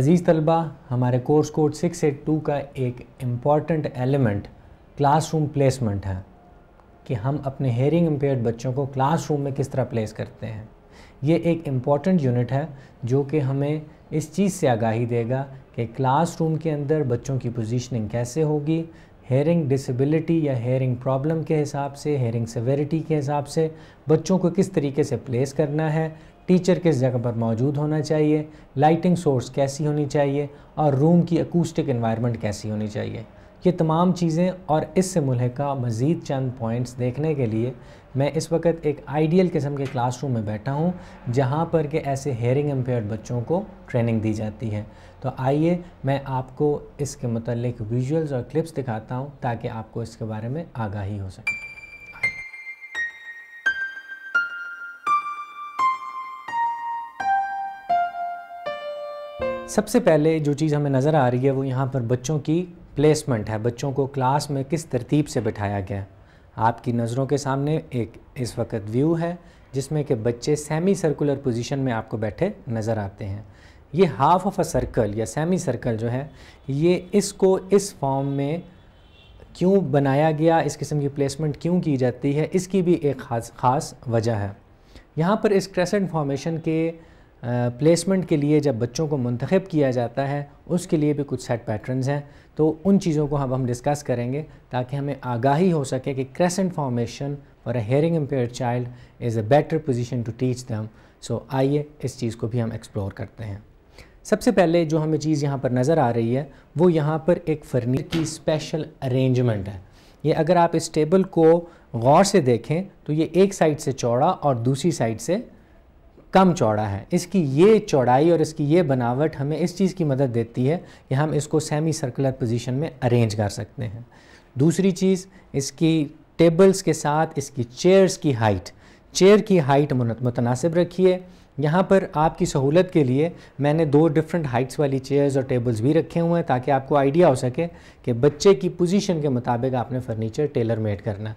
अज़ीज़ तलबा हमारे course code six eight two का एक इम्पॉर्टेंट एलिमेंट क्लासरूम प्लेसमेंट है कि हम अपने हेयरिंग एम्पेयर्ड बच्चों को क्लासरूम में किस तरह प्लेस करते हैं ये एक इम्पॉर्टेंट यूनिट है जो कि हमें इस चीज़ से आगाही देगा कि क्लासरूम के अंदर बच्चों की पोजीशनिंग कैसे होगी हेयरिंग डिसेबिलिटी या हेयरिंग प्रॉब्लम के हिसाब से हेयरिंग सेवेरिटी के हिसाब से बच्चों को किस तरीके से प्लेस करना है टीचर किस जगह पर मौजूद होना चाहिए लाइटिंग सोर्स कैसी होनी चाहिए और रूम की अकूस्टिक इन्वायरमेंट कैसी होनी चाहिए ये तमाम चीज़ें और इससे मुलहका मज़ीद चंद पॉइंट्स देखने के लिए मैं इस वक्त एक आइडियल किस्म के क्लासरूम में बैठा हूँ जहाँ पर के ऐसे हेयरिंग एम्पेयर बच्चों को ट्रेनिंग दी जाती है तो आइए मैं आपको इसके मतलब विजुअल्स और क्लिप्स दिखाता हूँ ताकि आपको इसके बारे में आगाही हो सके सबसे पहले जो चीज़ हमें नज़र आ रही है वो यहाँ पर बच्चों की प्लेसमेंट है बच्चों को क्लास में किस तरतीब से बिठाया गया आपकी नज़रों के सामने एक इस वक्त व्यू है जिसमें कि बच्चे सेमी सर्कुलर पोजीशन में आपको बैठे नज़र आते हैं ये हाफ ऑफ अ सर्कल या सेमी सर्कल जो है ये इसको इस फॉर्म में क्यों बनाया गया इस किस्म की प्लेसमेंट क्यों की जाती है इसकी भी एक खास खास वजह है यहाँ पर इस क्रेसेंट फॉर्मेशन के प्लेसमेंट के लिए जब बच्चों को मंतखब किया जाता है उसके लिए भी कुछ सेट पैटर्न्स हैं तो उन चीज़ों को अब हम डिस्कस करेंगे ताकि हमें आगाही हो सके कि क्रेसेंट फॉर्मेशन और a hearing impaired child is a better position to teach them so आइए इस चीज़ को भी हम एक्सप्लोर करते हैं सबसे पहले जो हमें चीज़ यहाँ पर नज़र आ रही है वो यहाँ पर एक फर्नीचर की स्पेशल अरेंजमेंट है ये अगर आप इस टेबल को गौर से देखें तो ये एक साइड से चौड़ा और दूसरी साइड से कम चौड़ा है इसकी ये चौड़ाई और इसकी ये बनावट हमें इस चीज़ की मदद देती है कि हम इसको सेमी सर्कुलर पोजीशन में अरेंज कर सकते हैं दूसरी चीज़ इसकी टेबल्स के साथ इसकी चेयर्स की हाइट चेयर की हाइट मुतनासिब रखिए यहाँ पर आपकी सहूलत के लिए मैंने दो डिफरेंट हाइट्स वाली चेयर्स और टेबल्स भी रखे हुए हैं ताकि आपको आइडिया हो सके कि बच्चे की पोजीशन के मुताबिक आपने फर्नीचर टेलर मेड करना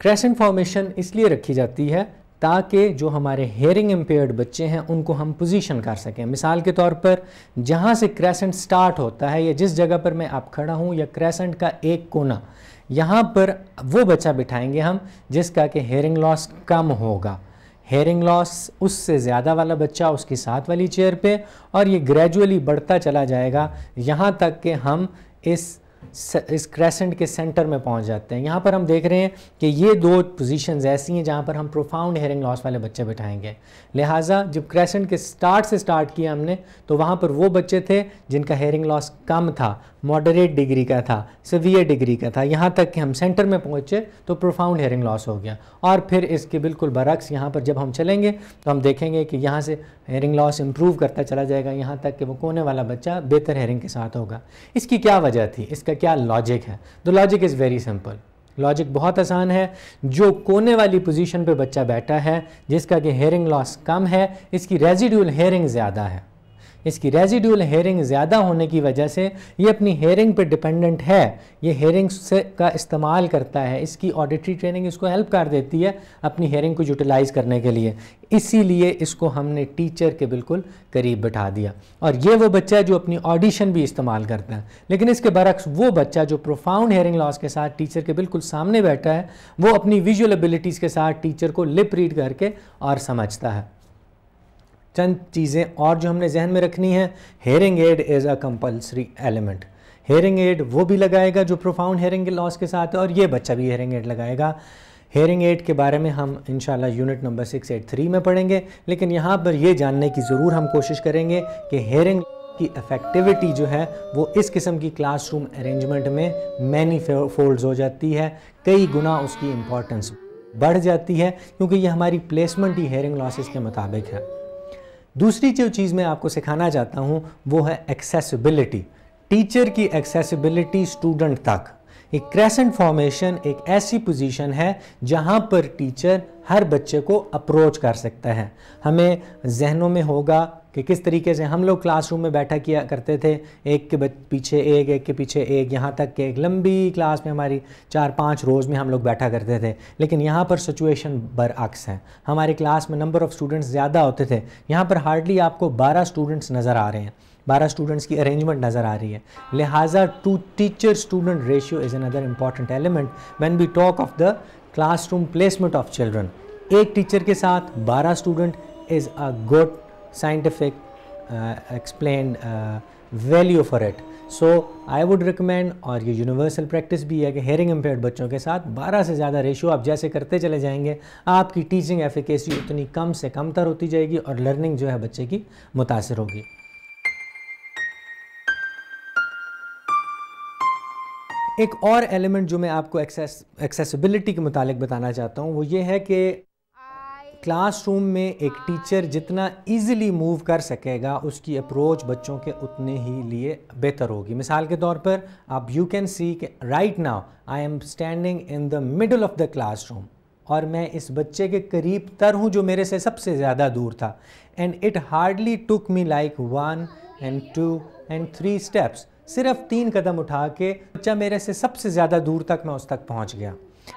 क्रेसेंट फॉर्मेशन इसलिए रखी जाती है ताकि जो हमारे हेयरिंग एम्पेयर्ड बच्चे हैं उनको हम पोजीशन कर सकें मिसाल के तौर पर जहाँ से क्रेसेंट स्टार्ट होता है या जिस जगह पर मैं आप खड़ा हूँ या क्रेसेंट का एक कोना यहाँ पर वो बच्चा बिठाएंगे हम जिसका कि हेयरिंग लॉस कम होगा हेयरिंग लॉस उससे ज़्यादा वाला बच्चा उसकी साथ वाली चेयर पर और ये ग्रेजुअली बढ़ता चला जाएगा यहाँ तक कि हम इस इस क्रेसेंट के सेंटर में पहुंच जाते हैं यहाँ पर हम देख रहे हैं कि ये दो पोजीशंस ऐसी हैं जहाँ पर हम प्रोफाउंड हेयरिंग लॉस वाले बच्चे बिठाएंगे लिहाजा जब क्रेसेंट के स्टार्ट से स्टार्ट किया हमने तो वहाँ पर वो बच्चे थे जिनका हेयरिंग लॉस कम था मॉडरेट डिग्री का था सवियर डिग्री का था यहाँ तक कि हम सेंटर में पहुँचे तो प्रोफाउंड हेयरिंग लॉस हो गया और फिर इसके बिल्कुल बरक्स यहाँ पर जब हम चलेंगे तो हम देखेंगे कि यहाँ से हेयरिंग लॉस इम्प्रूव करता चला जाएगा यहाँ तक कि वो कोने वाला बच्चा बेहतर हेयरिंग के साथ होगा इसकी क्या वजह थी इसका क्या लॉजिक है the logic is very simple logic बहुत आसान है जो कोने वाली पोजीशन पर बच्चा बैठा है जिसका कि हेयरिंग लॉस कम है इसकी रेजिड्यूल हेयरिंग ज़्यादा है इसकी रेजिडुअल हेयरिंग ज़्यादा होने की वजह से ये अपनी हेयरिंग पे डिपेंडेंट है ये हेयरिंग से का इस्तेमाल करता है इसकी ऑडिटरी ट्रेनिंग इसको हेल्प कर देती है अपनी हेयरिंग को यूटिलाइज़ करने के लिए इसीलिए इसको हमने टीचर के बिल्कुल करीब बैठा दिया और ये वो बच्चा है जो अपनी ऑडिशन भी इस्तेमाल करता है लेकिन इसके बरक्स वो बच्चा जो प्रोफाउंड हेयरिंग लॉस के साथ टीचर के बिल्कुल सामने बैठा है वो अपनी विजुअल एबिलिटीज़ के साथ टीचर को लिप रीड करके और समझता है चंद चीज़ें और जो हमने जहन में रखनी है hearing aid is a compulsory element hearing aid वो भी लगाएगा जो प्रोफाउंड हेयरिंग लॉस के साथ है और ये बच्चा भी हेयरिंग एड लगाएगा हेयरिंग एड के बारे में हम इन यूनिट नंबर 683 में पढ़ेंगे लेकिन यहाँ पर ये जानने की ज़रूर हम कोशिश करेंगे कि हेयरिंग की इफ़ेक्टिविटी जो है वो इस किस्म की क्लासरूम अरेंजमेंट में मैनी फोल्ड्स हो जाती है कई गुना उसकी इम्पॉर्टेंस बढ़ जाती है क्योंकि ये हमारी प्लेसमेंट ही हेयरिंग लॉसेस के मुताबिक है दूसरी जो चीज़ मैं आपको सिखाना चाहता हूँ वो है एक्सेसिबिलिटी टीचर की एक्सेसिबिलिटी स्टूडेंट तक एक क्रेसेंट फॉर्मेशन एक ऐसी पोजीशन है जहाँ पर टीचर हर बच्चे को अप्रोच कर सकता है हमें जहनों में होगा कि किस तरीके से हम लोग क्लासरूम में बैठा किया करते थे एक के पीछे एक एक के पीछे एक यहाँ तक के एक लंबी क्लास में हमारी चार पाँच रोज़ में हम लोग बैठा करते थे लेकिन यहाँ पर सिचुएशन बरअक्स है हमारे क्लास में नंबर ऑफ़ स्टूडेंट्स ज़्यादा होते थे यहाँ पर हार्डली आपको बारह स्टूडेंट्स नज़र आ रहे हैं बारह स्टूडेंट्स की अरेंजमेंट नज़र आ रही है लिहाजा two teacher student ratio is another important element when we talk of the classroom placement of children एक टीचर के साथ 12 student is a good scientific explain value for it so I would recommend और ये universal practice भी है कि hearing ampere बच्चों के साथ 12 से ज़्यादा रेशियो आप जैसे करते चले जाएंगे आपकी टीचिंग एफिकेसी उतनी कम से कम तर होती जाएगी और लर्निंग जो है बच्चे की मुतासर होगी एक और एलिमेंट जो मैं आपको एक्सेस एक्सेसिबिलिटी के मुतालिक बताना चाहता हूँ वो ये है कि क्लासरूम में एक टीचर जितना इजीली मूव कर सकेगा उसकी अप्रोच बच्चों के उतने ही लिए बेहतर होगी मिसाल के तौर पर आप यू कैन सी के right now I am standing in the middle of the classroom और मैं इस बच्चे के करीब तर हूँ जो मेरे से सबसे ज़्यादा दूर था and it hardly took me like one and two and three steps सिर्फ तीन कदम उठा के बच्चा मेरे से सबसे ज़्यादा दूर तक मैं उस तक पहुँच गया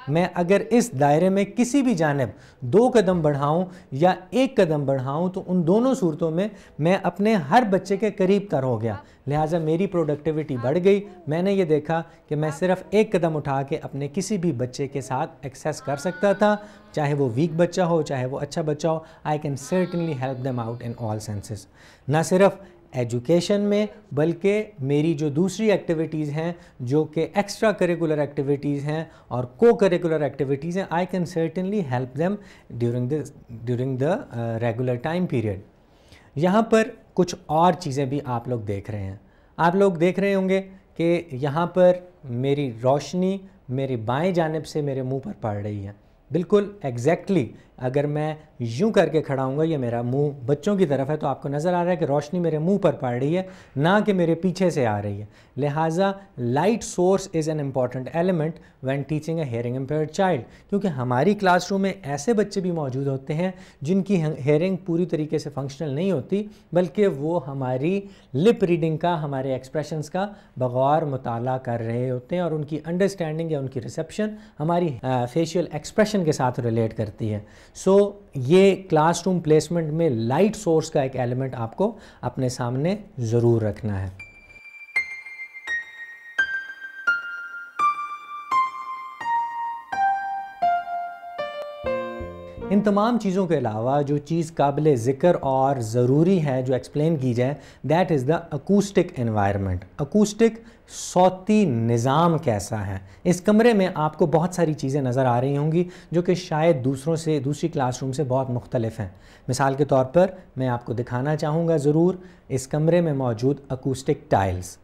मैं अगर इस दायरे में किसी भी जानब दो कदम बढ़ाऊं या एक कदम बढ़ाऊं तो उन दोनों सूरतों में मैं अपने हर बच्चे के करीब तर हो गया लिहाजा मेरी प्रोडक्टिविटी बढ़ गई मैंने ये देखा कि मैं सिर्फ एक कदम उठा के अपने किसी भी बच्चे के साथ एक्सेस कर सकता था चाहे वो वीक बच्चा हो चाहे वो अच्छा बच्चा हो I can certainly help them out in all senses ना सिर्फ एजुकेशन में बल्कि मेरी जो दूसरी एक्टिविटीज़ हैं जो कि एक्स्ट्रा करिकुलर एक्टिविटीज़ हैं और को करिकुलर एक्टिविटीज़ हैं I can certainly help them during the during the regular time period यहाँ पर कुछ और चीज़ें भी आप लोग देख रहे हैं आप लोग देख रहे होंगे कि यहाँ पर मेरी रोशनी मेरी बाएं जानब से मेरे मुंह पर पड़ रही है बिल्कुल एग्जैक्टली exactly, अगर मैं यूं करके खड़ा हूँ ये मेरा मुंह बच्चों की तरफ है तो आपको नज़र आ रहा है कि रोशनी मेरे मुंह पर पड़ रही है ना कि मेरे पीछे से आ रही है लिहाजा light source is an important element when teaching a hearing impaired child क्योंकि हमारी क्लासरूम में ऐसे बच्चे भी मौजूद होते हैं जिनकी हेयरिंग पूरी तरीके से फंक्शनल नहीं होती बल्कि वो हमारी लिप रीडिंग का हमारे एक्सप्रेशन का बगौर मुताल कर रहे होते हैं और उनकी अंडरस्टैंडिंग या उनकी रिसेप्शन हमारी फेशियल एक्सप्रेशन के साथ रिलेट करती है सो so, ये क्लासरूम प्लेसमेंट में लाइट सोर्स का एक एलिमेंट आपको अपने सामने ज़रूर रखना है इन तमाम चीज़ों के अलावा जो चीज़ काबिल ज़िक्र और ज़रूरी है जो एक्सप्लेन की जाए that is the acoustic environment acoustic सौती निज़ाम कैसा है इस कमरे में आपको बहुत सारी चीज़ें नज़र आ रही होंगी जो कि शायद दूसरों से दूसरी क्लासरूम से बहुत मुख्तलिफ हैं मिसाल के तौर पर मैं आपको दिखाना चाहूँगा ज़रूर इस कमरे में मौजूद अकूस्टिक टाइल्स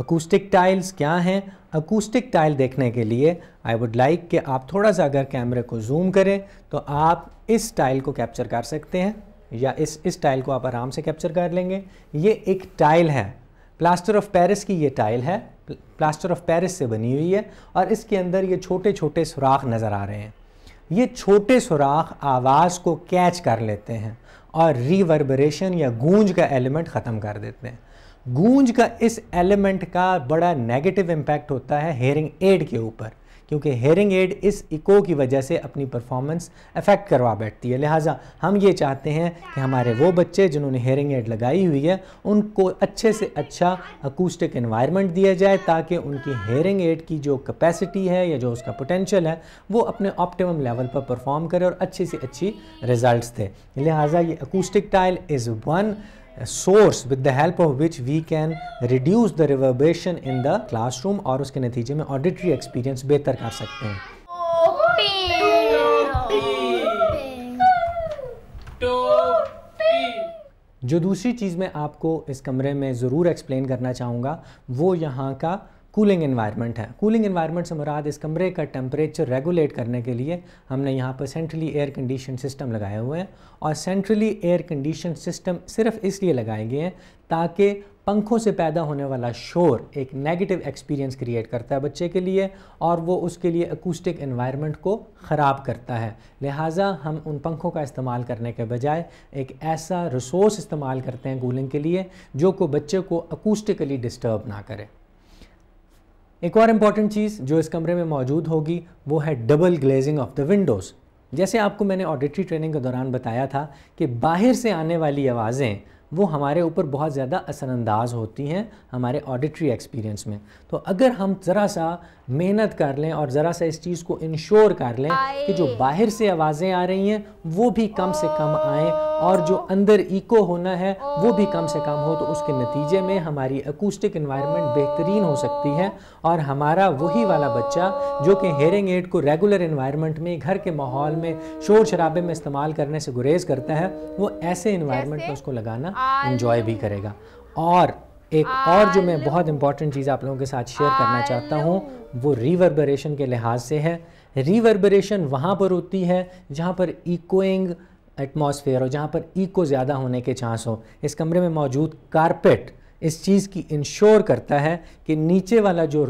अकूस्टिक टाइल्स क्या हैं अकूस्टिक टाइल देखने के लिए आई वुड लाइक कि आप थोड़ा सा अगर कैमरे को जूम करें तो आप इस टाइल को कैप्चर कर सकते हैं या इस इस टाइल को आप आराम से कैप्चर कर लेंगे ये एक टाइल है प्लास्टर ऑफ पेरिस की ये टाइल है प्लास्टर ऑफ पेरिस से बनी हुई है और इसके अंदर ये छोटे छोटे सुराख नज़र आ रहे हैं ये छोटे सुराख आवाज़ को कैच कर लेते हैं और रिवर्बरेशन या गूंज का एलिमेंट ख़त्म कर देते हैं गूंज का इस एलिमेंट का बड़ा नेगेटिव इम्पैक्ट होता है हेयरिंग एड के ऊपर क्योंकि हेयरिंग एड इस इको की वजह से अपनी परफॉर्मेंस अफेक्ट करवा बैठती है लिहाजा हम ये चाहते हैं कि हमारे वो बच्चे जिन्होंने हेयरिंग एड लगाई हुई है उनको अच्छे से अच्छा अकूस्टिक इन्वायरमेंट दिया जाए ताकि उनकी हेयरिंग एड की जो कैपेसिटी है या जो उसका पोटेंशियल है वो अपने ऑप्टिमम लेवल पर परफॉर्म करे और अच्छी से अच्छी रिज़ल्ट दे लिहाजा ये acoustic tile is one source with the help of which we can reduce the reverberation in the classroom और उसके नतीजे में ऑडिटरी एक्सपीरियंस बेहतर कर सकते हैं जो दूसरी चीज़ मैं आपको इस कमरे में ज़रूर एक्सप्लेन करना चाहूँगा वो यहाँ का कूलिंग इन्वायरमेंट है कूलिंग इन्वायरमेंट से मुराद इस कमरे का टेम्परेचर रेगुलेट करने के लिए हमने यहाँ पर सेंट्रली एयर कंडीशन सिस्टम लगाए हुए हैं और सेंट्रली एयर कंडीशन सिस्टम सिर्फ इसलिए लगाए गए हैं ताकि पंखों से पैदा होने वाला शोर एक नेगेटिव एक्सपीरियंस क्रिएट करता है बच्चे के लिए और वो उसके लिए अकूस्टिक इन्वायरमेंट को ख़राब करता है लिहाजा हम उन पंखों का इस्तेमाल करने के बजाय एक ऐसा रिसोर्स इस्तेमाल करते हैं कूलिंग के लिए जो को बच्चे को अकूस्टिकली डिस्टर्ब ना करे एक और इम्पॉर्टेंट चीज़ जो इस कमरे में मौजूद होगी वो है double glazing of the windows जैसे आपको मैंने ऑडिटरी ट्रेनिंग के दौरान बताया था कि बाहर से आने वाली आवाज़ें वो हमारे ऊपर बहुत ज़्यादा असरानंदाज होती हैं हमारे ऑडिटरी एक्सपीरियंस में तो अगर हम ज़रा सा मेहनत कर लें और ज़रा सा इस चीज़ को इंश्योर कर लें कि जो बाहर से आवाज़ें आ रही हैं वो भी कम से कम आएँ और जो अंदर इको होना है वो भी कम से कम हो तो उसके नतीजे में हमारी अकूस्टिक इन्वायरमेंट बेहतरीन हो सकती है और हमारा वही वाला बच्चा जो कि हेयरिंग एड को रेगुलर इन्वायरमेंट में घर के माहौल में शोर शराबे में इस्तेमाल करने से गुरेज करता है वो ऐसे इन्वायरमेंट में उसको लगाना इन्जॉय भी करेगा और एक और जो मैं बहुत इंपॉर्टेंट चीज़ आप लोगों के साथ शेयर करना चाहता हूँ वो रिवर्बरेशन के लिहाज से है रिवर्बरेशन वहाँ पर होती है जहाँ पर इकोइंग एटमॉस्फेयर हो जहाँ पर इको ज़्यादा होने के चांस हो इस कमरे में मौजूद कारपेट इस चीज़ की इंश्योर करता है कि नीचे वाला जो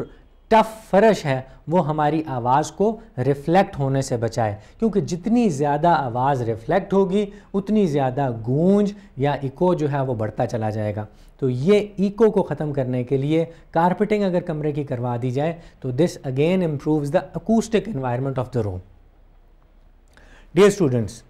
टफ फर्श है वो हमारी आवाज़ को रिफ्लेक्ट होने से बचाए क्योंकि जितनी ज़्यादा आवाज़ रिफ्लेक्ट होगी उतनी ज़्यादा गूंज या इको जो है वो बढ़ता चला जाएगा तो ये इको को ख़त्म करने के लिए कारपेटिंग अगर कमरे की करवा दी जाए तो this again improves the acoustic environment of the room dear students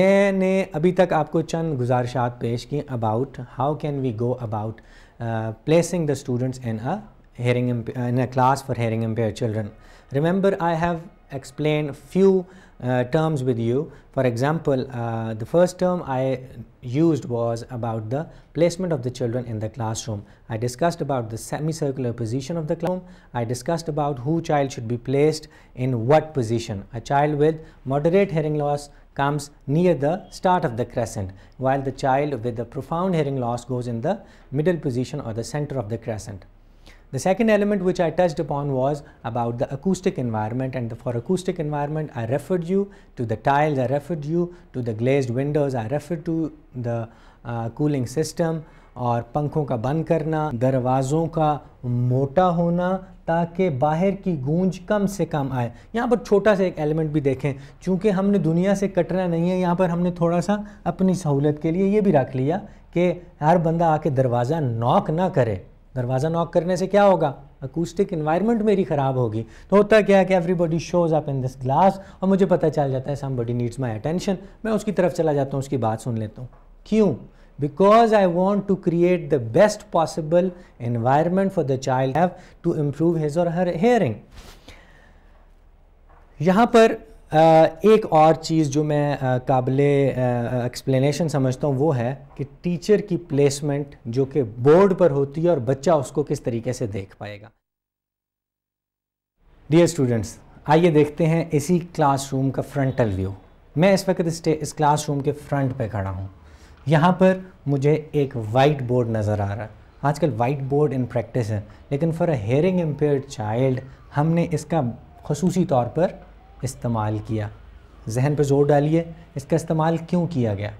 मैंने अभी तक आपको चंद गुजारिशात पेश की about how can we go about placing the students in a hearing uh, in a class for hearing impaired children. Remember I have explained few uh, terms with you. For example, uh, the first term I used was about the placement of the children in the classroom. I discussed about the semicircular position of the classroom. I discussed about who child should be placed in what position. A child with moderate hearing loss comes near the start of the crescent while the child with the profound hearing loss goes in the middle position or the center of the crescent. The second element which I touched upon was about the acoustic environment and the, for acoustic environment I referred you to the tiles, I referred you to the glazed windows, I referred to the uh, cooling system और पंखों का बंद करना दरवाज़ों का मोटा होना ताकि बाहर की गूंज कम से कम आए यहाँ पर छोटा सा एक एलिमेंट भी देखें चूँकि हमने दुनिया से कटना नहीं है यहाँ पर हमने थोड़ा सा अपनी सहूलत के लिए ये भी रख लिया कि हर बंदा आके दरवाज़ा नॉक ना करे दरवाज़ा नॉक करने से क्या होगा अकूस्टिक इन्वायरमेंट मेरी ख़राब होगी तो होता क्या है कि everybody shows up in this glass और मुझे पता चल जाता है सम बडी नीड्स माई अटेंशन मैं उसकी तरफ चला जाता हूँ उसकी बात सुन लेता हूँ क्यों because I want to create the best possible environment for the child have to improve his और हर हेयरिंग यहाँ पर एक और चीज़ जो मैं काबिल एक्सप्लेनेशन समझता हूँ वो है कि टीचर की प्लेसमेंट जो कि बोर्ड पर होती है और बच्चा उसको किस तरीके से देख पाएगा डियर स्टूडेंट्स आइए देखते हैं इसी क्लासरूम का फ्रंटल व्यू मैं इस वक्त इस, इस क्लासरूम के फ्रंट पे खड़ा हूँ यहाँ पर मुझे एक वाइट बोर्ड नज़र आ रहा है आजकल वाइट बोर्ड इन प्रैक्टिस है लेकिन for a hearing impaired child हमने इसका खसूसी तौर पर इस्तेमाल किया जहन पर ज़ोर डालिए इसका इस्तेमाल क्यों किया गया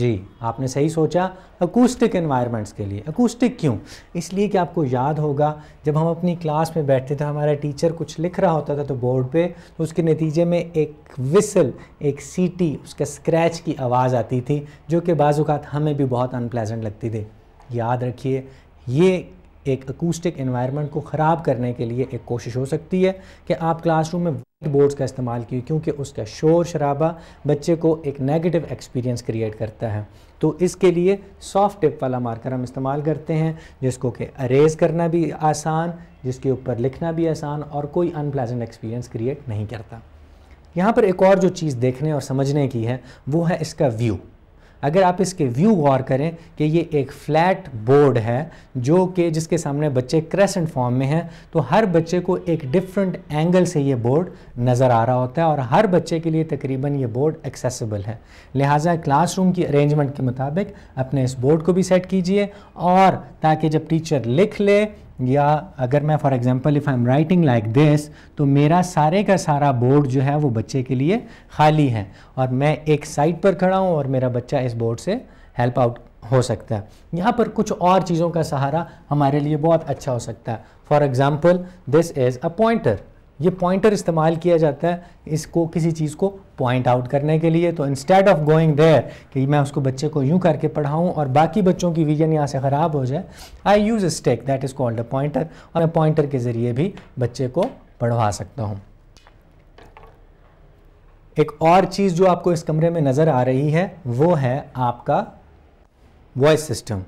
जी आपने सही सोचा अकूस्टिक इन्वायरमेंट्स के लिए अकूस्टिक क्यों इसलिए कि आपको याद होगा जब हम अपनी क्लास में बैठते थे हमारा टीचर कुछ लिख रहा होता था तो बोर्ड पे तो उसके नतीजे में एक विसल एक सीटी उसका स्क्रैच की आवाज़ आती थी जो कि बाजूकात हमें भी बहुत अनप्लेजेंट लगती थी याद रखिए ये एक अकूस्टिक इन्वायरमेंट को ख़राब करने के लिए एक कोशिश हो सकती है कि आप क्लासरूम में वाइट बोर्ड्स का इस्तेमाल किए क्योंकि उसका शोर शराबा बच्चे को एक नेगेटिव एक्सपीरियंस क्रिएट करता है तो इसके लिए सॉफ्ट टिप वाला मार्कर हम इस्तेमाल करते हैं जिसको कि अरेज करना भी आसान जिसके ऊपर लिखना भी आसान और कोई अनप्लेजेंट एक्सपीरियंस क्रिएट नहीं करता यहाँ पर एक और जो चीज़ देखने और समझने की है वो है इसका व्यू अगर आप इसके व्यू गौर करें कि ये एक फ्लैट बोर्ड है जो कि जिसके सामने बच्चे क्रेसेंट फॉर्म में हैं तो हर बच्चे को एक डिफरेंट एंगल से ये बोर्ड नज़र आ रहा होता है और हर बच्चे के लिए तकरीबन ये बोर्ड एक्सेसिबल है लिहाजा क्लासरूम की अरेंजमेंट के मुताबिक अपने इस बोर्ड को भी सेट कीजिए और ताकि जब टीचर लिख ले या अगर मैं for example if I am writing like this तो मेरा सारे का सारा बोर्ड जो है वो बच्चे के लिए खाली है और मैं एक साइड पर खड़ा हूँ और मेरा बच्चा इस बोर्ड से हेल्प आउट हो सकता है यहाँ पर कुछ और चीज़ों का सहारा हमारे लिए बहुत अच्छा हो सकता है for example this is a pointer ये पॉइंटर इस्तेमाल किया जाता है इसको किसी चीज़ को पॉइंट आउट करने के लिए तो इंस्टेड ऑफ गोइंग देयर कि मैं उसको बच्चे को यूं करके पढ़ाऊं और बाकी बच्चों की विजन यहाँ से ख़राब हो जाए I use a stick that is called a pointer और मैं पॉइंटर के ज़रिए भी बच्चे को पढ़वा सकता हूँ एक और चीज़ जो आपको इस कमरे में नज़र आ रही है वो है आपका वॉइस सिस्टम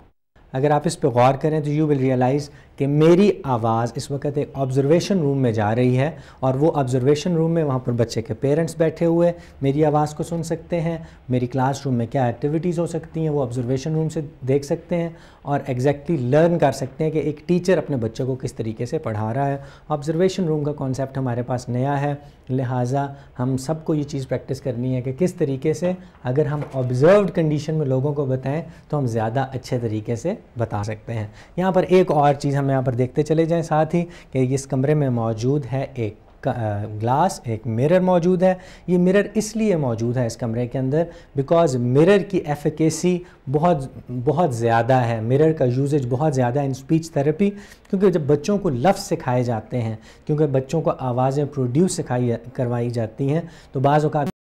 अगर आप इस पर गौर करें तो यू विल रियलाइज़ कि मेरी आवाज़ इस वक्त एक ऑब्जर्वेशन रूम में जा रही है और वो ऑब्जर्वेशन रूम में वहाँ पर बच्चे के पेरेंट्स बैठे हुए मेरी आवाज़ को सुन सकते हैं मेरी क्लासरूम में क्या एक्टिविटीज़ हो सकती हैं वो ऑब्जर्वेशन रूम से देख सकते हैं और एग्जैक्टली exactly लर्न कर सकते हैं कि एक टीचर अपने बच्चों को किस तरीके से पढ़ा रहा है ऑब्जर्वेशन रूम का कॉन्सेप्ट हमारे पास नया है लिहाजा हम सबको ये चीज़ प्रैक्टिस करनी है कि किस तरीके से अगर हम ऑब्ज़र्व कंडीशन में लोगों को बताएं तो हम ज़्यादा अच्छे तरीके से बता सकते हैं यहाँ पर एक और चीज़ हम यहाँ पर देखते चले जाएँ साथ ही कि इस कमरे में मौजूद है एक ग्लास एक मिरर मौजूद है ये मिरर इसलिए मौजूद है इस कमरे के अंदर बिकॉज मिरर की एफिकेसी बहुत बहुत ज़्यादा है मिरर का यूजेज बहुत ज़्यादा है इन स्पीच थेरेपी क्योंकि जब बच्चों को लफ्स सिखाए जाते हैं क्योंकि बच्चों को आवाज़ें प्रोड्यूस सिखाई करवाई जाती हैं तो बाज़